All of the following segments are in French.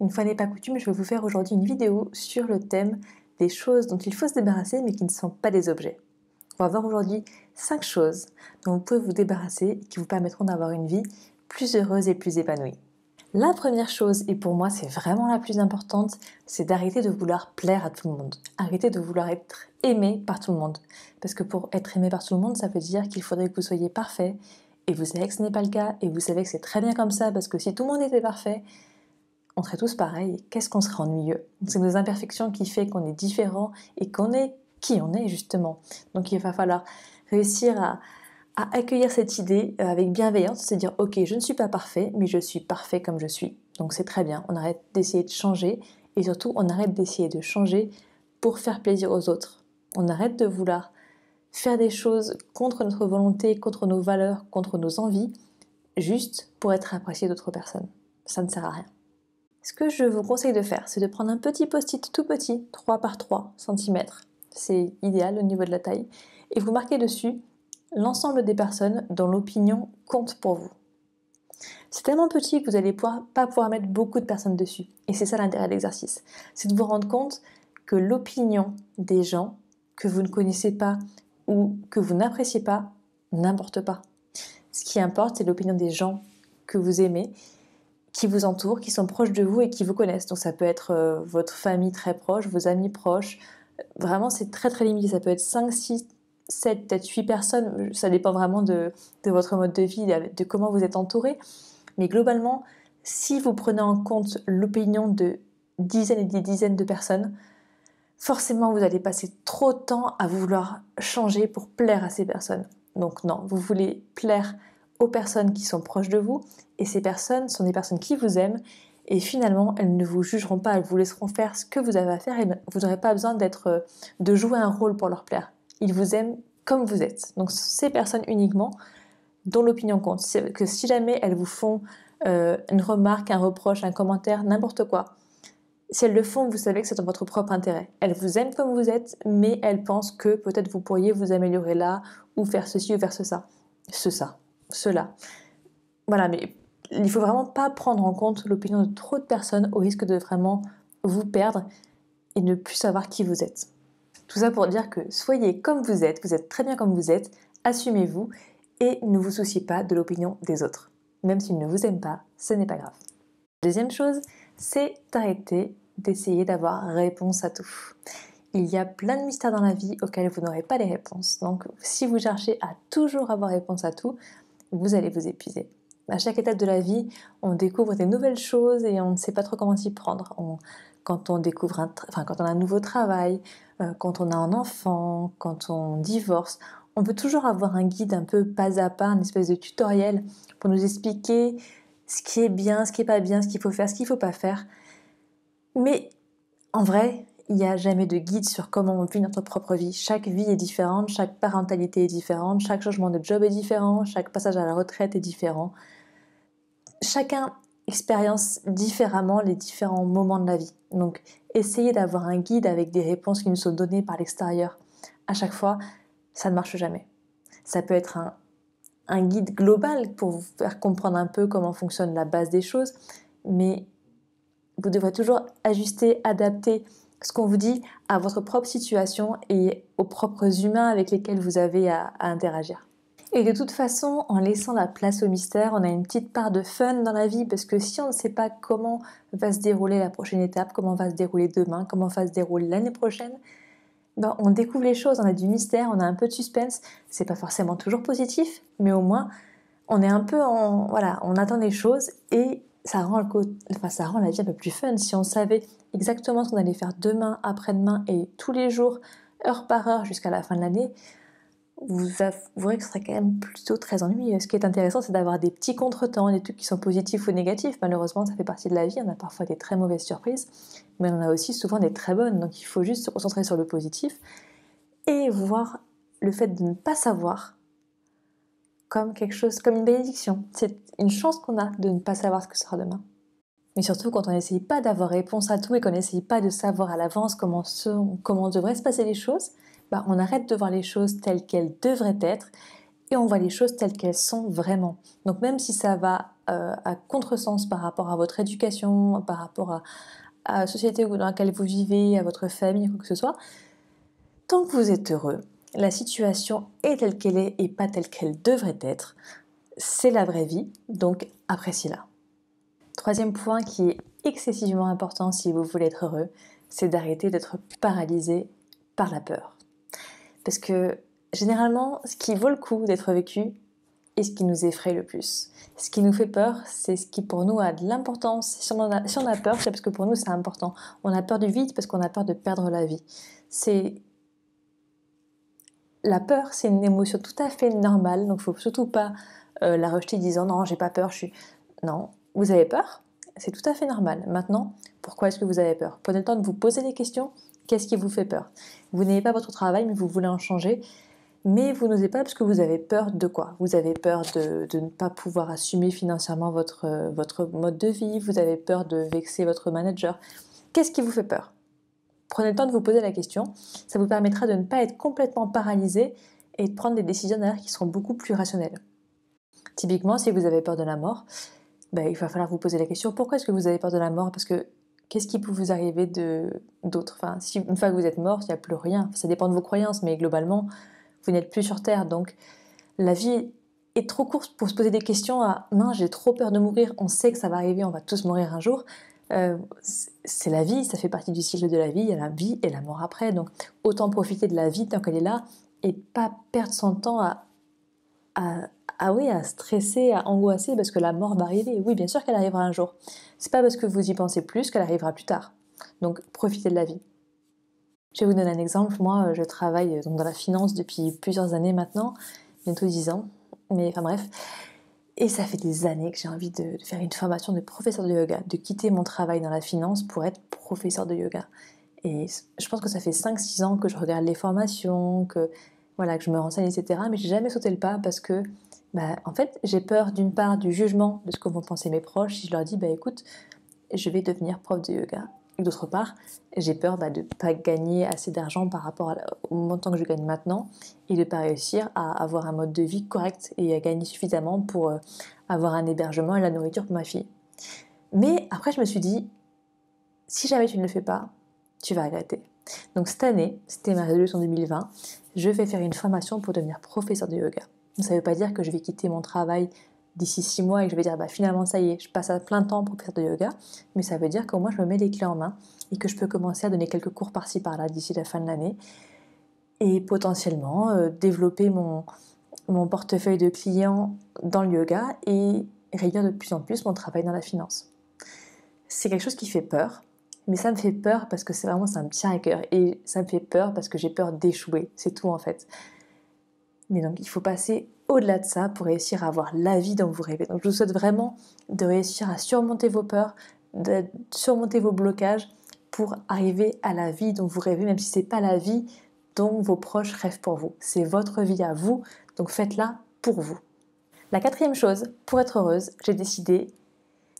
Une fois n'est pas coutume, je vais vous faire aujourd'hui une vidéo sur le thème des choses dont il faut se débarrasser mais qui ne sont pas des objets. On va voir aujourd'hui 5 choses dont vous pouvez vous débarrasser et qui vous permettront d'avoir une vie plus heureuse et plus épanouie. La première chose, et pour moi c'est vraiment la plus importante, c'est d'arrêter de vouloir plaire à tout le monde. Arrêter de vouloir être aimé par tout le monde. Parce que pour être aimé par tout le monde, ça veut dire qu'il faudrait que vous soyez parfait. Et vous savez que ce n'est pas le cas, et vous savez que c'est très bien comme ça, parce que si tout le monde était parfait, on serait tous pareils, qu'est-ce qu'on serait ennuyeux C'est nos imperfections qui fait qu'on est différent et qu'on est qui on est justement. Donc il va falloir réussir à, accueillir cette idée euh, avec bienveillance, c'est-à-dire dire ok, je ne suis pas parfait, mais je suis parfait comme je suis. Donc c'est très bien, on arrête d'essayer de changer et surtout on arrête d'essayer de changer pour faire plaisir aux autres. On arrête de vouloir faire des choses contre notre volonté, contre nos valeurs, contre nos envies, juste pour être apprécié d'autres personnes. Ça ne sert à rien. Ce que je vous conseille de faire, c'est de prendre un petit post-it tout petit, 3 par 3 cm, c'est idéal au niveau de la taille, et vous marquez dessus l'ensemble des personnes dont l'opinion compte pour vous. C'est tellement petit que vous n'allez pas pouvoir mettre beaucoup de personnes dessus. Et c'est ça l'intérêt de l'exercice. C'est de vous rendre compte que l'opinion des gens que vous ne connaissez pas ou que vous n'appréciez pas n'importe pas. Ce qui importe, c'est l'opinion des gens que vous aimez qui vous entourent, qui sont proches de vous et qui vous connaissent. Donc ça peut être euh, votre famille très proche, vos amis proches. Vraiment, c'est très très limité. Ça peut être 5, 6, 7, peut-être 8 personnes. Ça dépend vraiment de, de, votre mode de vie, de comment vous êtes entouré. Mais globalement, si vous prenez en compte l'opinion de dizaines et des dizaines de personnes, forcément vous allez passer trop de temps à vouloir changer pour plaire à ces personnes. Donc non, vous voulez plaire aux personnes qui sont proches de vous, et ces personnes sont des personnes qui vous aiment, et finalement, elles ne vous jugeront pas, elles vous laisseront faire ce que vous avez à faire, et vous n'aurez pas besoin d'être, euh, de jouer un rôle pour leur plaire. Ils vous aiment comme vous êtes. Donc ces personnes uniquement dont l'opinion compte. C'est que si jamais elles vous font euh, une remarque, un reproche, un commentaire, n'importe quoi, si elles le font, vous savez que c'est dans votre propre intérêt. Elles vous aiment comme vous êtes, mais elles pensent que peut-être vous pourriez vous améliorer là, ou faire ceci, ou faire ceci, ça. Ce ça cela. Voilà, mais il ne faut vraiment pas prendre en compte l'opinion de trop de personnes au risque de vraiment vous perdre et ne plus savoir qui vous êtes. Tout ça pour dire que soyez comme vous êtes, vous êtes très bien comme vous êtes, assumez-vous et ne vous souciez pas de l'opinion des autres. Même s'ils ne vous aiment pas, ce n'est pas grave. Deuxième chose, c'est d'arrêter d'essayer d'avoir réponse à tout. Il y a plein de mystères dans la vie auxquels vous n'aurez pas les réponses. Donc si vous cherchez à toujours avoir réponse à tout, vous allez vous épuiser. À chaque étape de la vie, on découvre des nouvelles choses et on ne sait pas trop comment s'y prendre. quand on découvre enfin, quand on a un nouveau travail, euh, quand on a un enfant, quand on divorce, on peut toujours avoir un guide un peu pas à pas, une espèce de tutoriel pour nous expliquer ce qui est bien, ce qui est pas bien, ce qu'il faut faire, ce qu'il faut pas faire. Mais en vrai, il n'y a jamais de guide sur comment on vit notre propre vie. Chaque vie est différente, chaque parentalité est différente, chaque changement de job est différent, chaque passage à la retraite est différent. Chacun expérience différemment les différents moments de la vie. Donc essayez d'avoir un guide avec des réponses qui nous sont données par l'extérieur. À chaque fois, ça ne marche jamais. Ça peut être un, un guide global pour vous faire comprendre un peu comment fonctionne la base des choses, mais vous devrez toujours ajuster, adapter ce qu'on vous dit à votre propre situation et aux propres humains avec lesquels vous avez à, interagir. Et de toute façon, en laissant la place au mystère, on a une petite part de fun dans la vie parce que si on ne sait pas comment va se dérouler la prochaine étape, comment va se dérouler demain, comment va se dérouler l'année prochaine, ben, on découvre les choses, on a du mystère, on a un peu de suspense. C'est pas forcément toujours positif, mais au moins on est un peu en voilà, on attend les choses et ça rend, la vie un peu plus fun. Si on savait exactement ce qu'on allait faire demain, après-demain et tous les jours, heure par heure jusqu'à la fin de l'année, vous verrez que ce serait quand même plutôt très ennuyeux. Ce qui est intéressant, c'est d'avoir des petits contretemps, des trucs qui sont positifs ou négatifs. Malheureusement, ça fait partie de la vie. On a parfois des très mauvaises surprises, mais on a aussi souvent des très bonnes. Donc il faut juste se concentrer sur le positif et voir le fait de ne pas savoir comme quelque chose, comme une bénédiction. C'est une chance qu'on a de ne pas savoir ce que sera demain. Mais surtout quand on n'essaye pas d'avoir réponse à tout et qu'on n'essaye pas de savoir à l'avance comment, comment devraient se passer les choses, bah on arrête de voir les choses telles qu'elles devraient être et on voit les choses telles qu'elles sont vraiment. Donc même si ça va euh, à contresens par rapport à votre éducation, par rapport à, à la société dans laquelle vous vivez, à votre famille, quoi que ce soit, tant que vous êtes heureux, la situation est telle qu'elle est et pas telle qu'elle devrait être. C'est la vraie vie, donc apprécie-la. Troisième point qui est excessivement important si vous voulez être heureux, c'est d'arrêter d'être paralysé par la peur. Parce que généralement, ce qui vaut le coup d'être vécu est ce qui nous effraie le plus. Ce qui nous fait peur, c'est ce qui pour nous a de l'importance. Si, si, on a peur, c'est parce que pour nous c'est important. On a peur du vide parce qu'on a peur de perdre la vie. C'est la peur, c'est une émotion tout à fait normale, donc il faut surtout pas euh, la rejeter en disant non, j'ai pas peur, je suis. Non, vous avez peur, c'est tout à fait normal. Maintenant, pourquoi est-ce que vous avez peur Prenez le temps de vous poser des questions. Qu'est-ce qui vous fait peur Vous n'avez pas votre travail, mais vous voulez en changer, mais vous n'osez pas parce que vous avez peur de quoi Vous avez peur de, de, ne pas pouvoir assumer financièrement votre, euh, votre mode de vie, vous avez peur de vexer votre manager. Qu'est-ce qui vous fait peur Prenez le temps de vous poser la question. Ça vous permettra de ne pas être complètement paralysé et de prendre des décisions derrière qui seront beaucoup plus rationnelles. Typiquement, si vous avez peur de la mort, ben, il va falloir vous poser la question pourquoi est-ce que vous avez peur de la mort Parce que qu'est-ce qui peut vous arriver d'autre enfin, si, Une fois que vous êtes mort, il n'y a plus rien. ça dépend de vos croyances, mais globalement, vous n'êtes plus sur Terre. Donc, la vie est trop courte pour se poser des questions à non, j'ai trop peur de mourir, on sait que ça va arriver, on va tous mourir un jour. Euh, c'est la vie, ça fait partie du cycle de la vie, il y a la vie et la mort après. Donc autant profiter de la vie tant qu'elle est là et pas perdre son temps à, à, ah oui, à stresser, à angoisser parce que la mort va arriver. Oui, bien sûr qu'elle arrivera un jour. C'est pas parce que vous y pensez plus qu'elle arrivera plus tard. Donc profitez de la vie. Je vais vous donner un exemple. Moi, euh, je travaille euh, dans la finance depuis plusieurs années maintenant, bientôt 10 ans. Mais enfin bref. Et ça fait des années que j'ai envie de, faire une formation de professeur de yoga, de quitter mon travail dans la finance pour être professeur de yoga. Et je pense que ça fait 5-6 ans que je regarde les formations, que, voilà, que je me renseigne, etc. Mais j'ai jamais sauté le pas parce que, bah, en fait, j'ai peur d'une part du jugement de ce que vont penser mes proches si je leur dis, bah écoute, je vais devenir prof de yoga. D'autre part, j'ai peur bah, de ne pas gagner assez d'argent par rapport au montant que je gagne maintenant et de ne pas réussir à avoir un mode de vie correct et à gagner suffisamment pour euh, avoir un hébergement et la nourriture pour ma fille. Mais après, je me suis dit, si jamais tu ne le fais pas, tu vas regretter. Donc cette année, c'était ma résolution 2020, je vais faire une formation pour devenir professeur de yoga. Ça ne veut pas dire que je vais quitter mon travail d'ici six mois et que je vais dire bah, finalement ça y est, je passe à plein temps pour faire de yoga, mais ça veut dire que moi je me mets les clés en main et que je peux commencer à donner quelques cours par-ci par-là d'ici la fin de l'année et potentiellement euh, développer mon, mon portefeuille de clients dans le yoga et réduire de plus en plus mon travail dans la finance. C'est quelque chose qui fait peur, mais ça me fait peur parce que c'est vraiment ça me tient à cœur et ça me fait peur parce que j'ai peur d'échouer, c'est tout en fait. Mais donc il faut passer au-delà de ça pour réussir à avoir la vie dont vous rêvez. Donc je vous souhaite vraiment de réussir à surmonter vos peurs, de surmonter vos blocages pour arriver à la vie dont vous rêvez, même si ce n'est pas la vie dont vos proches rêvent pour vous. C'est votre vie à vous, donc faites-la pour vous. La quatrième chose, pour être heureuse, j'ai décidé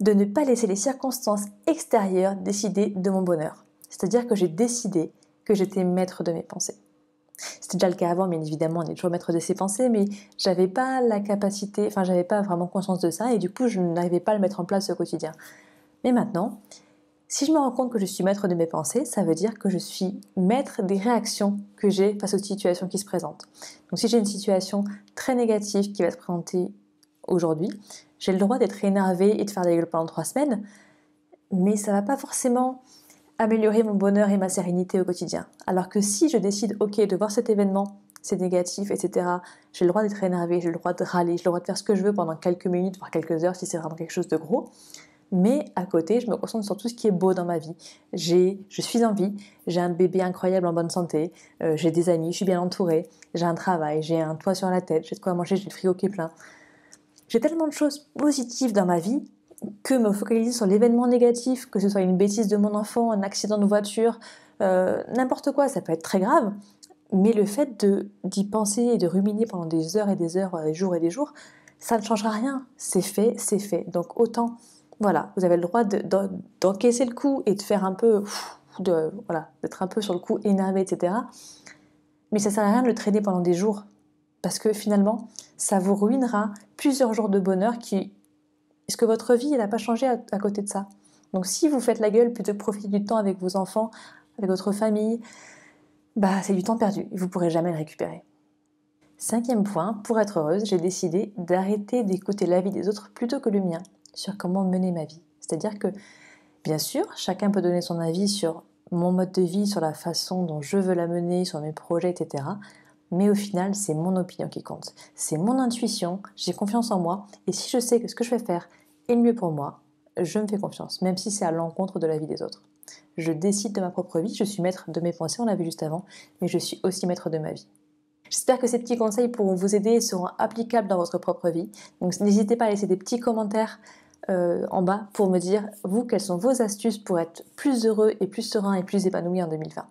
de ne pas laisser les circonstances extérieures décider de mon bonheur. C'est-à-dire que j'ai décidé que j'étais maître de mes pensées. C'était déjà le cas avant, mais évidemment, on est toujours maître de ses pensées, mais j'avais pas la capacité, enfin, j'avais pas vraiment conscience de ça, et du coup, je n'arrivais pas à le mettre en place au quotidien. Mais maintenant, si je me rends compte que je suis maître de mes pensées, ça veut dire que je suis maître des réactions que j'ai face aux situations qui se présentent. Donc, si j'ai une situation très négative qui va se présenter aujourd'hui, j'ai le droit d'être énervé et de faire des gueules pendant trois semaines, mais ça va pas forcément améliorer mon bonheur et ma sérénité au quotidien. Alors que si je décide, ok, de voir cet événement, c'est négatif, etc., j'ai le droit d'être énervé, j'ai le droit de râler, j'ai le droit de faire ce que je veux pendant quelques minutes, voire quelques heures si c'est vraiment quelque chose de gros. Mais à côté, je me concentre sur tout ce qui est beau dans ma vie. J'ai, je suis en vie, j'ai un bébé incroyable en bonne santé, euh, j'ai des amis, je suis bien entourée, j'ai un travail, j'ai un toit sur la tête, j'ai de quoi manger, j'ai le frigo qui est plein. J'ai tellement de choses positives dans ma vie que me focaliser sur l'événement négatif, que ce soit une bêtise de mon enfant, un accident de voiture, euh, n'importe quoi, ça peut être très grave, mais le fait d'y penser et de ruminer pendant des heures et des heures, des euh, jours et des jours, ça ne changera rien. C'est fait, c'est fait. Donc autant, voilà, vous avez le droit d'encaisser le coup et de faire un peu, de, voilà, d'être un peu sur le coup énervé, etc. Mais ça sert à rien de le traîner pendant des jours, parce que finalement, ça vous ruinera plusieurs jours de bonheur qui est-ce que votre vie, n'a pas changé à, côté de ça Donc si vous faites la gueule plutôt que profiter du temps avec vos enfants, avec votre famille, bah c'est du temps perdu et vous pourrez jamais le récupérer. Cinquième point, pour être heureuse, j'ai décidé d'arrêter d'écouter l'avis des autres plutôt que le mien sur comment mener ma vie. C'est-à-dire que, bien sûr, chacun peut donner son avis sur mon mode de vie, sur la façon dont je veux la mener, sur mes projets, etc mais au final, c'est mon opinion qui compte. C'est mon intuition, j'ai confiance en moi, et si je sais que ce que je vais faire est le mieux pour moi, je me fais confiance, même si c'est à l'encontre de la vie des autres. Je décide de ma propre vie, je suis maître de mes pensées, on l'a vu juste avant, mais je suis aussi maître de ma vie. J'espère que ces petits conseils pourront vous aider et seront applicables dans votre propre vie. Donc n'hésitez pas à laisser des petits commentaires euh, en bas pour me dire, vous, quelles sont vos astuces pour être plus heureux et plus serein et plus épanoui en 2020.